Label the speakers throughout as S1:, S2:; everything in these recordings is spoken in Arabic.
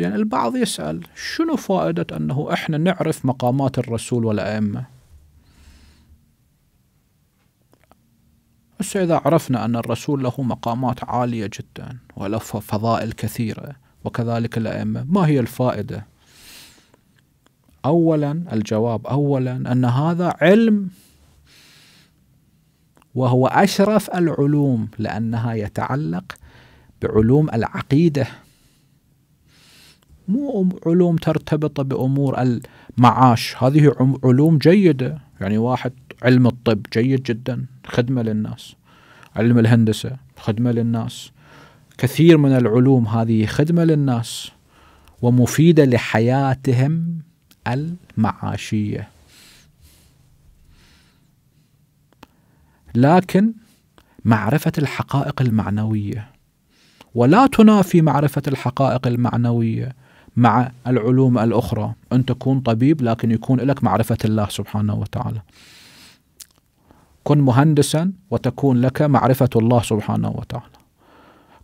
S1: زين البعض يسأل شنو فائدة أنه إحنا نعرف مقامات الرسول والأئمة بس إذا عرفنا أن الرسول له مقامات عالية جدا وله فضائل كثيرة وكذلك الأئمة ما هي الفائدة أولا الجواب أولا أن هذا علم وهو أشرف العلوم لأنها يتعلق بعلوم العقيدة مو علوم ترتبط بأمور المعاش هذه علوم جيدة يعني واحد علم الطب جيد جدا خدمة للناس علم الهندسة خدمة للناس كثير من العلوم هذه خدمة للناس ومفيدة لحياتهم المعاشية لكن معرفة الحقائق المعنوية ولا تنافي معرفة الحقائق المعنوية مع العلوم الأخرى أن تكون طبيب لكن يكون لك معرفة الله سبحانه وتعالى كن مهندسا وتكون لك معرفة الله سبحانه وتعالى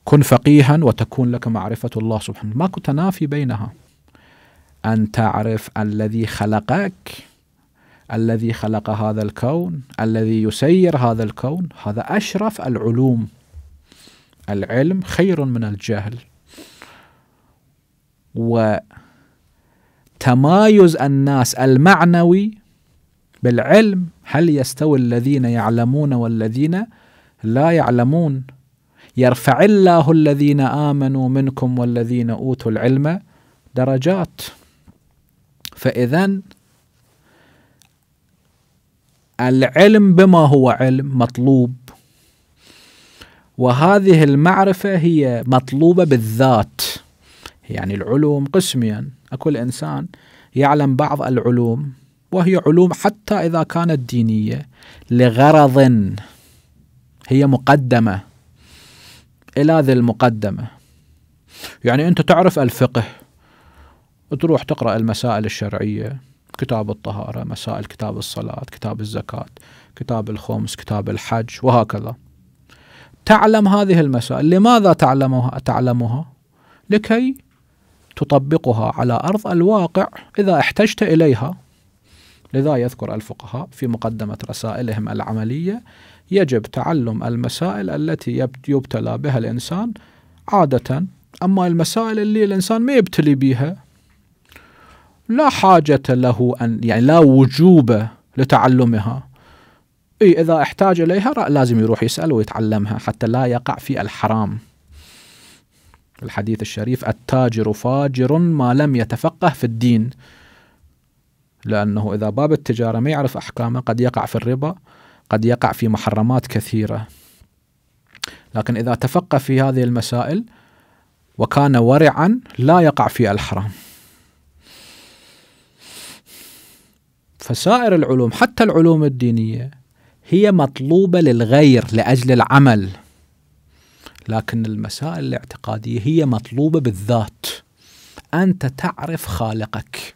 S1: كن فقيها وتكون لك معرفة الله سبحانه ماكو تنافي بينها أن تعرف الذي خلقك الذي خلق هذا الكون الذي يسير هذا الكون هذا أشرف العلوم العلم خير من الجهل وتمايز الناس المعنوي بالعلم هل يستوي الذين يعلمون والذين لا يعلمون يرفع الله الذين امنوا منكم والذين اوتوا العلم درجات فاذا العلم بما هو علم مطلوب وهذه المعرفه هي مطلوبه بالذات يعني العلوم قسميا أكل إنسان يعلم بعض العلوم وهي علوم حتى إذا كانت دينية لغرض هي مقدمة إلى ذي المقدمة يعني أنت تعرف الفقه تروح تقرأ المسائل الشرعية كتاب الطهارة مسائل كتاب الصلاة كتاب الزكاة كتاب الخمس كتاب الحج وهكذا تعلم هذه المسائل لماذا تعلمها تعلمها لكي تطبقها على أرض الواقع إذا احتجت إليها لذا يذكر الفقهاء في مقدمة رسائلهم العملية يجب تعلم المسائل التي يبتلى بها الإنسان عادة أما المسائل اللي الإنسان ما يبتلي بها لا حاجة له أن يعني لا وجوب لتعلمها إي إذا احتاج إليها لازم يروح يسأل ويتعلمها حتى لا يقع في الحرام الحديث الشريف التاجر فاجر ما لم يتفقه في الدين لأنه إذا باب التجارة ما يعرف أحكامه قد يقع في الربا قد يقع في محرمات كثيرة لكن إذا تفقه في هذه المسائل وكان ورعا لا يقع في الحرام فسائر العلوم حتى العلوم الدينية هي مطلوبة للغير لأجل العمل لكن المسائل الاعتقاديه هي مطلوبه بالذات انت تعرف خالقك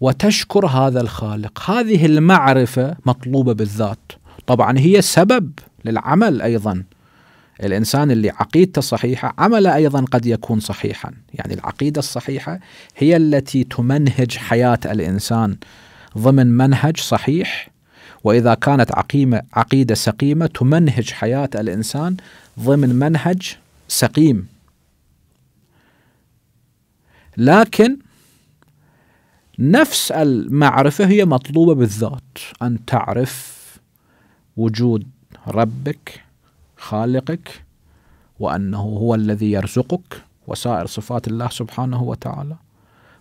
S1: وتشكر هذا الخالق هذه المعرفه مطلوبه بالذات طبعا هي سبب للعمل ايضا الانسان اللي عقيدته صحيحه عمله ايضا قد يكون صحيحا يعني العقيده الصحيحه هي التي تمنهج حياه الانسان ضمن منهج صحيح وإذا كانت عقيمة عقيدة سقيمة تمنهج حياة الإنسان ضمن منهج سقيم لكن نفس المعرفة هي مطلوبة بالذات أن تعرف وجود ربك خالقك وأنه هو الذي يرزقك وسائر صفات الله سبحانه وتعالى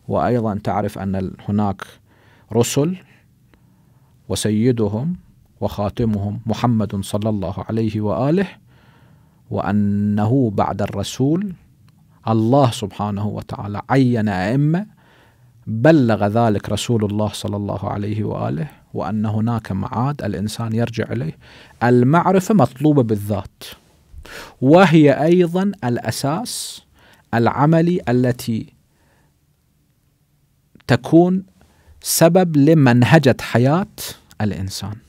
S1: وأيضا تعرف أن هناك رسل وسيدهم وخاتمهم محمد صلى الله عليه واله وانه بعد الرسول الله سبحانه وتعالى عين ائمه بلغ ذلك رسول الله صلى الله عليه واله وان هناك معاد الانسان يرجع اليه المعرفه مطلوبه بالذات وهي ايضا الاساس العملي التي تكون سبب لمنهجة حياة الإنسان